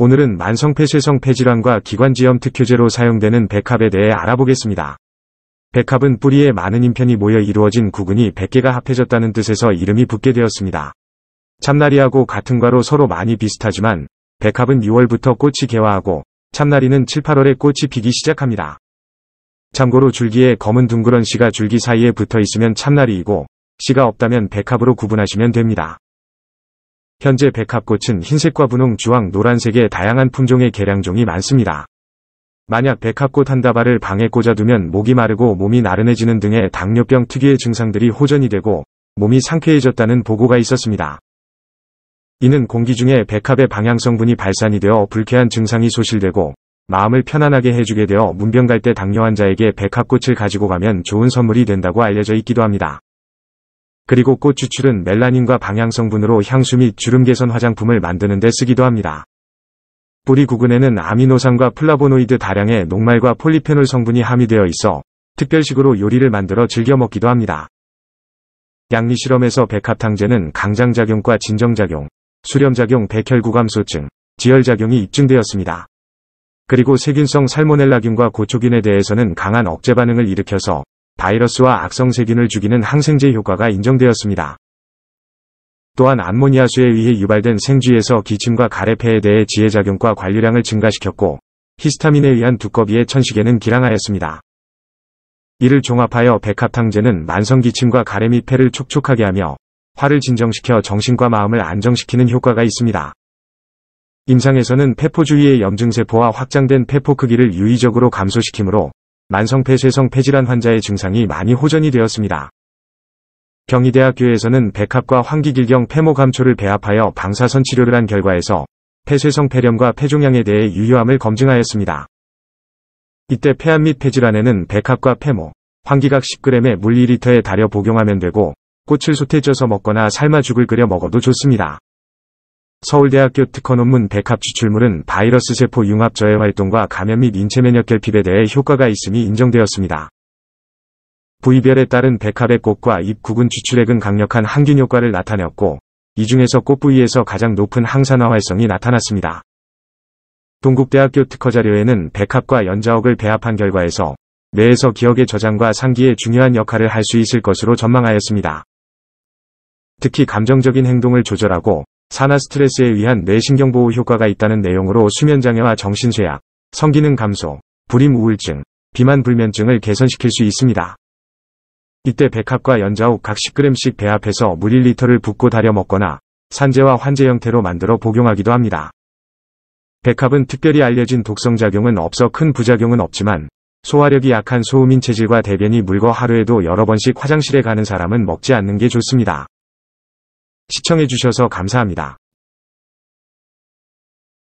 오늘은 만성폐쇄성 폐질환과 기관지염 특효제로 사용되는 백합에 대해 알아보겠습니다. 백합은 뿌리에 많은 인편이 모여 이루어진 구근이 100개가 합해졌다는 뜻에서 이름이 붙게 되었습니다. 참나리하고 같은 과로 서로 많이 비슷하지만 백합은 6월부터 꽃이 개화하고 참나리는 7, 8월에 꽃이 피기 시작합니다. 참고로 줄기에 검은 둥그런 씨가 줄기 사이에 붙어 있으면 참나리이고 씨가 없다면 백합으로 구분하시면 됩니다. 현재 백합꽃은 흰색과 분홍, 주황, 노란색의 다양한 품종의 개량종이 많습니다. 만약 백합꽃 한 다발을 방에 꽂아두면 목이 마르고 몸이 나른해지는 등의 당뇨병 특유의 증상들이 호전이 되고 몸이 상쾌해졌다는 보고가 있었습니다. 이는 공기 중에 백합의 방향성분이 발산이 되어 불쾌한 증상이 소실되고 마음을 편안하게 해주게 되어 문병 갈 때 당뇨 환자에게 백합꽃을 가지고 가면 좋은 선물이 된다고 알려져 있기도 합니다. 그리고 꽃 추출은 멜라닌과 방향 성분으로 향수 및 주름 개선 화장품을 만드는 데 쓰기도 합니다. 뿌리 구근에는 아미노산과 플라보노이드 다량의 녹말과 폴리페놀 성분이 함유되어 있어 특별식으로 요리를 만들어 즐겨 먹기도 합니다. 양리 실험에서 백합탕제는 강장작용과 진정작용, 수렴작용 백혈구감소증, 지혈작용이 입증되었습니다. 그리고 세균성 살모넬라균과 고초균에 대해서는 강한 억제 반응을 일으켜서 바이러스와 악성세균을 죽이는 항생제 효과가 인정되었습니다. 또한 암모니아수에 의해 유발된 생쥐에서 기침과 가래폐에 대해 지혜작용과 관리량을 증가시켰고 히스타민에 의한 두꺼비의 천식에는 기량하였습니다. 이를 종합하여 백합탕제는 만성기침과 가래 미 폐를 촉촉하게 하며 화를 진정시켜 정신과 마음을 안정시키는 효과가 있습니다. 임상에서는 폐포 주위의 염증세포와 확장된 폐포 크기를 유의적으로 감소시키므로 만성폐쇄성 폐질환 환자의 증상이 많이 호전이 되었습니다. 경희대학교에서는 백합과 황기길경 폐모 감초를 배합하여 방사선 치료를 한 결과에서 폐쇄성 폐렴과 폐종양에 대해 유효함을 검증하였습니다. 이때 폐암 및 폐질환에는 백합과 폐모, 황기각 10g에 물 2리터에 달여 복용하면 되고 꽃을 솥에 쪄서 먹거나 삶아 죽을 끓여 먹어도 좋습니다. 서울대학교 특허 논문 백합 추출물은 바이러스 세포 융합 저해 활동과 감염 및 인체 면역 결핍에 대해 효과가 있음이 인정되었습니다. 부위별에 따른 백합의 꽃과 잎 구근 추출액은 강력한 항균 효과를 나타냈고 이 중에서 꽃 부위에서 가장 높은 항산화 활성이 나타났습니다. 동국대학교 특허 자료에는 백합과 연자옥을 배합한 결과에서 뇌에서 기억의 저장과 상기에 중요한 역할을 할 수 있을 것으로 전망하였습니다. 특히 감정적인 행동을 조절하고 산화 스트레스에 의한 뇌신경 보호 효과가 있다는 내용으로 수면장애와 정신쇠약, 성기능 감소, 불임 우울증, 비만 불면증을 개선시킬 수 있습니다. 이때 백합과 연자옥 각 10g씩 배합해서 물 1리터를 붓고 달여 먹거나 산재와 환재 형태로 만들어 복용하기도 합니다. 백합은 특별히 알려진 독성작용은 없어 큰 부작용은 없지만 소화력이 약한 소음인 체질과 대변이 물거 하루에도 여러 번씩 화장실에 가는 사람은 먹지 않는 게 좋습니다. 시청해주셔서 감사합니다.